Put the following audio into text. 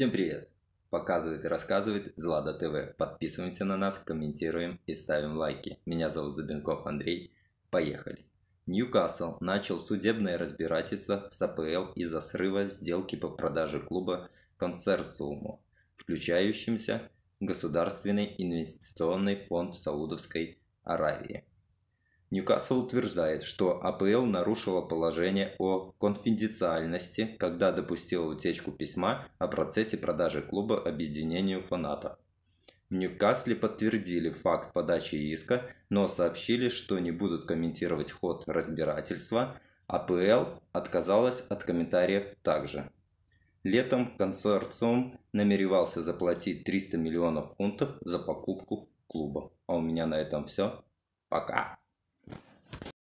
Всем привет! Показывает и рассказывает Злада ТВ. Подписываемся на нас, комментируем и ставим лайки. Меня зовут Зубенков Андрей. Поехали! Ньюкасл начал судебное разбирательство с АПЛ из-за срыва сделки по продаже клуба концерциуму, включающимся Государственный инвестиционный фонд Саудовской Аравии. Ньюкасл утверждает, что АПЛ нарушила положение о конфиденциальности, когда допустила утечку письма о процессе продажи клуба объединению фанатов. В Ньюкасле подтвердили факт подачи иска, но сообщили, что не будут комментировать ход разбирательства. АПЛ отказалась от комментариев также. Летом консорциум намеревался заплатить 300 миллионов фунтов за покупку клуба. А у меня на этом все. Пока.